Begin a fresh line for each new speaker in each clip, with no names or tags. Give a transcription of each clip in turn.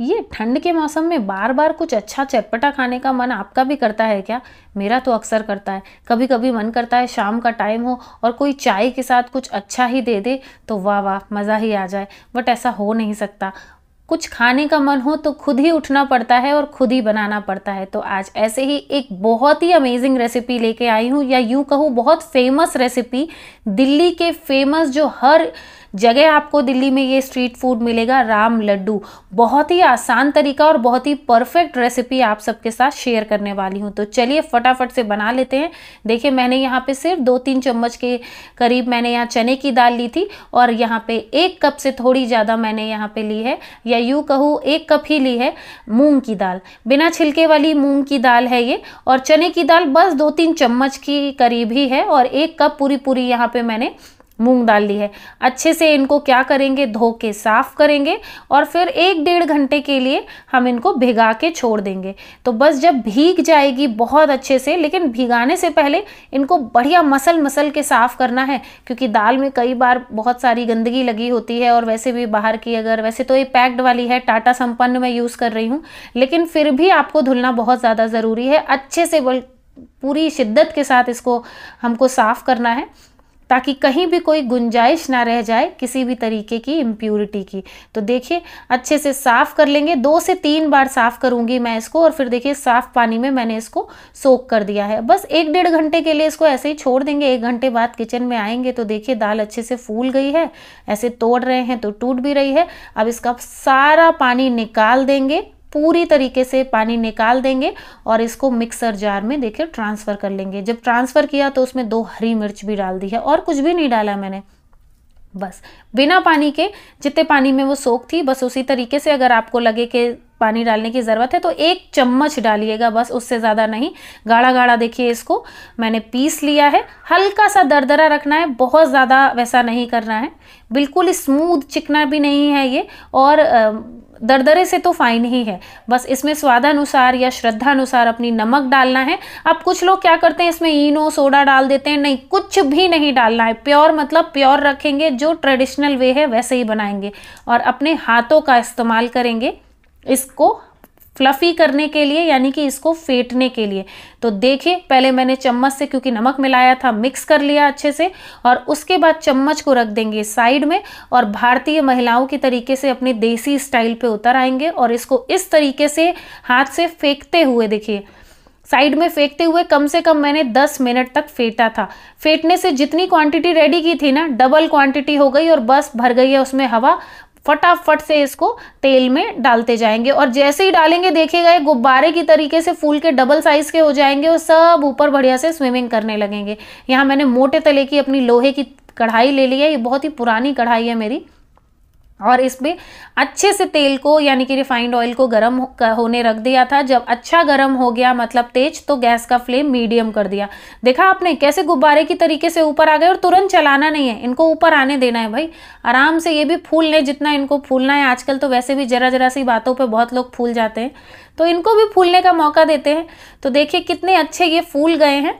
ये ठंड के मौसम में बार बार कुछ अच्छा चटपटा खाने का मन आपका भी करता है क्या मेरा तो अक्सर करता है कभी कभी मन करता है शाम का टाइम हो और कोई चाय के साथ कुछ अच्छा ही दे दे तो वाह वाह मज़ा ही आ जाए बट ऐसा हो नहीं सकता कुछ खाने का मन हो तो खुद ही उठना पड़ता है और खुद ही बनाना पड़ता है तो आज ऐसे ही एक बहुत ही अमेजिंग रेसिपी लेके आई हूँ या यूँ कहूँ बहुत फेमस रेसिपी दिल्ली के फेमस जो हर जगह आपको दिल्ली में ये स्ट्रीट फूड मिलेगा राम लड्डू बहुत ही आसान तरीका और बहुत ही परफेक्ट रेसिपी आप सबके साथ शेयर करने वाली हूँ तो चलिए फटाफट से बना लेते हैं देखिए मैंने यहाँ पे सिर्फ दो तीन चम्मच के करीब मैंने यहाँ चने की दाल ली थी और यहाँ पे एक कप से थोड़ी ज़्यादा मैंने यहाँ पे ली है या यूँ कहूँ एक कप ही ली है मूँग की दाल बिना छिलके वाली मूँग की दाल है ये और चने की दाल बस दो तीन चम्मच की करीब ही है और एक कप पूरी पूरी यहाँ पे मैंने मूंग दाल ली है अच्छे से इनको क्या करेंगे धो के साफ़ करेंगे और फिर एक डेढ़ घंटे के लिए हम इनको भिगा के छोड़ देंगे तो बस जब भीग जाएगी बहुत अच्छे से लेकिन भिगाने से पहले इनको बढ़िया मसल मसल के साफ़ करना है क्योंकि दाल में कई बार बहुत सारी गंदगी लगी होती है और वैसे भी बाहर की अगर वैसे तो ये पैक्ड वाली है टाटा संपन्न में यूज़ कर रही हूँ लेकिन फिर भी आपको धुलना बहुत ज़्यादा ज़रूरी है अच्छे से पूरी शिद्दत के साथ इसको हमको साफ़ करना है ताकि कहीं भी कोई गुंजाइश ना रह जाए किसी भी तरीके की इम्प्योरिटी की तो देखिए अच्छे से साफ़ कर लेंगे दो से तीन बार साफ़ करूँगी मैं इसको और फिर देखिए साफ़ पानी में मैंने इसको सोख कर दिया है बस एक डेढ़ घंटे के लिए इसको ऐसे ही छोड़ देंगे एक घंटे बाद किचन में आएंगे तो देखिए दाल अच्छे से फूल गई है ऐसे तोड़ रहे हैं तो टूट भी रही है अब इसका सारा पानी निकाल देंगे पूरी तरीके से पानी निकाल देंगे और इसको मिक्सर जार में देखिए ट्रांसफ़र कर लेंगे जब ट्रांसफ़र किया तो उसमें दो हरी मिर्च भी डाल दी है और कुछ भी नहीं डाला मैंने बस बिना पानी के जितने पानी में वो सोख थी बस उसी तरीके से अगर आपको लगे कि पानी डालने की ज़रूरत है तो एक चम्मच डालिएगा बस उससे ज़्यादा नहीं गाढ़ा गाढ़ा देखिए इसको मैंने पीस लिया है हल्का सा दरदरा रखना है बहुत ज़्यादा वैसा नहीं करना है बिल्कुल स्मूथ चिकना भी नहीं है ये और दरदरे से तो फाइन ही है बस इसमें स्वादानुसार या श्रद्धानुसार अपनी नमक डालना है अब कुछ लोग क्या करते हैं इसमें ईनो सोडा डाल देते हैं नहीं कुछ भी नहीं डालना है प्योर मतलब प्योर रखेंगे जो ट्रेडिशनल वे है वैसे ही बनाएंगे और अपने हाथों का इस्तेमाल करेंगे इसको फ्लफ़ी करने के लिए यानी कि इसको फेंटने के लिए तो देखिए पहले मैंने चम्मच से क्योंकि नमक मिलाया था मिक्स कर लिया अच्छे से और उसके बाद चम्मच को रख देंगे साइड में और भारतीय महिलाओं के तरीके से अपने देसी स्टाइल पे उतर आएंगे और इसको इस तरीके से हाथ से फेंकते हुए देखिए साइड में फेंकते हुए कम से कम मैंने 10 मिनट तक फेंटा था फेंटने से जितनी क्वांटिटी रेडी की थी ना डबल क्वांटिटी हो गई और बस भर गई है उसमें हवा फटाफट से इसको तेल में डालते जाएंगे और जैसे ही डालेंगे देखेगा ये गुब्बारे की तरीके से फूल के डबल साइज़ के हो जाएंगे और सब ऊपर बढ़िया से स्विमिंग करने लगेंगे यहाँ मैंने मोटे तले की अपनी लोहे की कढ़ाई ले ली है ये बहुत ही पुरानी कढ़ाई है मेरी और इसमें अच्छे से तेल को यानी कि रिफाइंड ऑयल को गर्म होने रख दिया था जब अच्छा गर्म हो गया मतलब तेज तो गैस का फ्लेम मीडियम कर दिया देखा आपने कैसे गुब्बारे की तरीके से ऊपर आ गए और तुरंत चलाना नहीं है इनको ऊपर आने देना है भाई आराम से ये भी फूल लें जितना इनको फूलना है आजकल तो वैसे भी ज़रा ज़रा सी बातों पर बहुत लोग फूल जाते हैं तो इनको भी फूलने का मौका देते हैं तो देखिए कितने अच्छे ये फूल गए हैं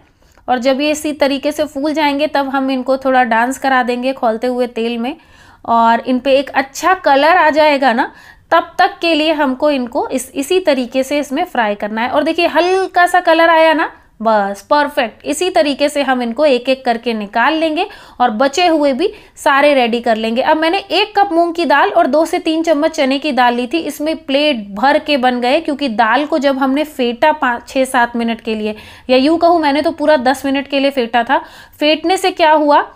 और जब ये इसी तरीके से फूल जाएंगे तब हम इनको थोड़ा डांस करा देंगे खोलते हुए तेल में और इन पर एक अच्छा कलर आ जाएगा ना तब तक के लिए हमको इनको इस इसी तरीके से इसमें फ्राई करना है और देखिए हल्का सा कलर आया ना बस परफेक्ट इसी तरीके से हम इनको एक एक करके निकाल लेंगे और बचे हुए भी सारे रेडी कर लेंगे अब मैंने एक कप मूंग की दाल और दो से तीन चम्मच चने की दाल ली थी इसमें प्लेट भर के बन गए क्योंकि दाल को जब हमने फेंटा पाँच छः सात मिनट के लिए या यूँ कहूँ मैंने तो पूरा दस मिनट के लिए फेंटा था फेंटने से क्या हुआ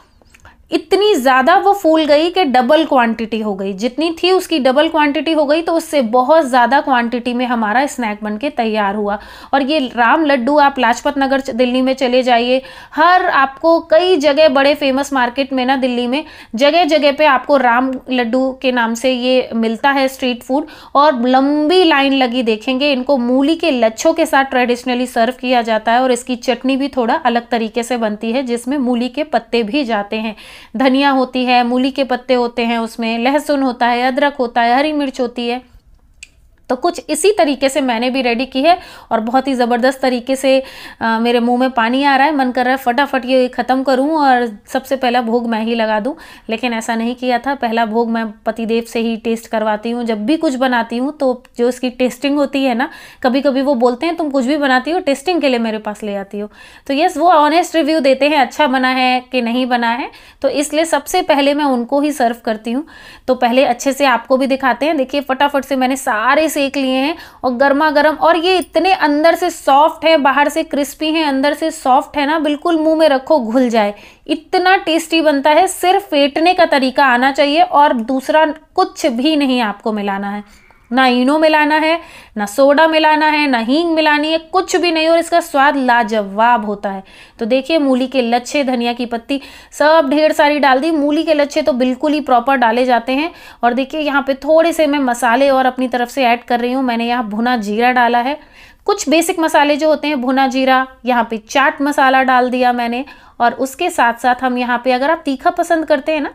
इतनी ज़्यादा वो फूल गई कि डबल क्वांटिटी हो गई जितनी थी उसकी डबल क्वांटिटी हो गई तो उससे बहुत ज़्यादा क्वांटिटी में हमारा स्नैक बन के तैयार हुआ और ये राम लड्डू आप लाजपत नगर दिल्ली में चले जाइए हर आपको कई जगह बड़े फेमस मार्केट में ना दिल्ली में जगह जगह पे आपको राम लड्डू के नाम से ये मिलता है स्ट्रीट फूड और लंबी लाइन लगी देखेंगे इनको मूली के लच्छों के साथ ट्रेडिशनली सर्व किया जाता है और इसकी चटनी भी थोड़ा अलग तरीके से बनती है जिसमें मूली के पत्ते भी जाते हैं धनिया होती है मूली के पत्ते होते हैं उसमें लहसुन होता है अदरक होता है हरी मिर्च होती है तो कुछ इसी तरीके से मैंने भी रेडी की है और बहुत ही ज़बरदस्त तरीके से आ, मेरे मुंह में पानी आ रहा है मन कर रहा है फटाफट ये ख़त्म करूं और सबसे पहला भोग मैं ही लगा दूं लेकिन ऐसा नहीं किया था पहला भोग मैं पतिदेव से ही टेस्ट करवाती हूँ जब भी कुछ बनाती हूँ तो जो इसकी टेस्टिंग होती है ना कभी कभी वो बोलते हैं तुम कुछ भी बनाती हो टेस्टिंग के लिए मेरे पास ले आती हो तो येस वो ऑनेस्ट रिव्यू देते हैं अच्छा बना है कि नहीं बना है तो इसलिए सबसे पहले मैं उनको ही सर्व करती हूँ तो पहले अच्छे से आपको भी दिखाते हैं देखिए फटाफट से मैंने सारे सेक लिए हैं और गर्मा गर्म और ये इतने अंदर से सॉफ्ट है बाहर से क्रिस्पी है अंदर से सॉफ्ट है ना बिल्कुल मुंह में रखो घुल जाए इतना टेस्टी बनता है सिर्फ फेंटने का तरीका आना चाहिए और दूसरा कुछ भी नहीं आपको मिलाना है ना इनो मिलाना है ना सोडा मिलाना है ना हींग मिलानी है कुछ भी नहीं और इसका स्वाद लाजवाब होता है तो देखिए मूली के लच्छे धनिया की पत्ती सब ढेर सारी डाल दी मूली के लच्छे तो बिल्कुल ही प्रॉपर डाले जाते हैं और देखिए यहाँ पे थोड़े से मैं मसाले और अपनी तरफ से ऐड कर रही हूँ मैंने यहाँ भुना जीरा डाला है कुछ बेसिक मसाले जो होते हैं भुना जीरा यहाँ पे चाट मसाला डाल दिया मैंने और उसके साथ साथ हम यहाँ पे अगर आप तीखा पसंद करते हैं ना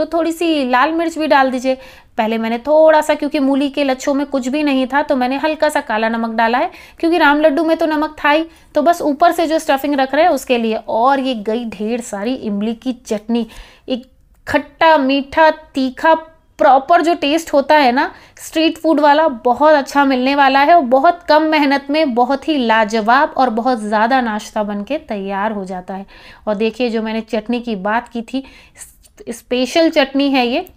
तो थोड़ी सी लाल मिर्च भी डाल दीजिए पहले मैंने थोड़ा सा क्योंकि मूली के लच्छों में कुछ भी नहीं था तो मैंने हल्का सा काला नमक डाला है क्योंकि राम लड्डू में तो नमक था ही तो बस ऊपर से जो स्टफिंग रख रहे हैं उसके लिए और ये गई ढेर सारी इमली की चटनी एक खट्टा मीठा तीखा प्रॉपर जो टेस्ट होता है ना स्ट्रीट फूड वाला बहुत अच्छा मिलने वाला है और बहुत कम मेहनत में बहुत ही लाजवाब और बहुत ज़्यादा नाश्ता बन के तैयार हो जाता है और देखिए जो मैंने चटनी की बात की थी स्पेशल चटनी है ये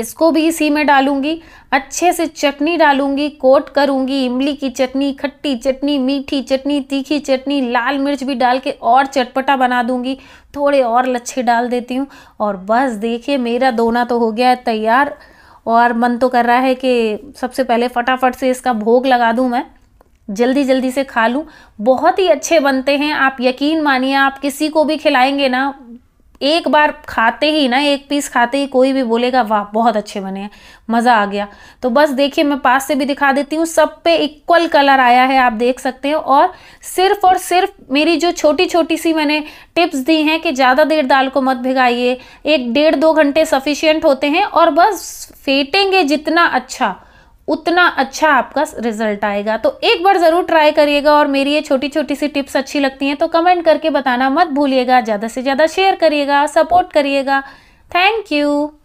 इसको भी इसी में डालूंगी अच्छे से चटनी डालूंगी कोट करूंगी इमली की चटनी खट्टी चटनी मीठी चटनी तीखी चटनी लाल मिर्च भी डाल के और चटपटा बना दूंगी थोड़े और लच्छे डाल देती हूँ और बस देखिए मेरा दोना तो हो गया है तैयार और मन तो कर रहा है कि सबसे पहले फटाफट से इसका भोग लगा दूँ मैं जल्दी जल्दी से खा लूँ बहुत ही अच्छे बनते हैं आप यकीन मानिए आप किसी को भी खिलाएंगे ना एक बार खाते ही ना एक पीस खाते ही कोई भी बोलेगा वाह बहुत अच्छे बने हैं मज़ा आ गया तो बस देखिए मैं पास से भी दिखा देती हूँ सब पे इक्वल कलर आया है आप देख सकते हैं और सिर्फ और सिर्फ मेरी जो छोटी छोटी सी मैंने टिप्स दी हैं कि ज़्यादा देर दाल को मत भिगाइए एक डेढ़ दो घंटे सफिशियंट होते हैं और बस फेटेंगे जितना अच्छा उतना अच्छा आपका रिजल्ट आएगा तो एक बार ज़रूर ट्राई करिएगा और मेरी ये छोटी छोटी सी टिप्स अच्छी लगती हैं तो कमेंट करके बताना मत भूलिएगा ज़्यादा से ज़्यादा शेयर करिएगा सपोर्ट करिएगा थैंक यू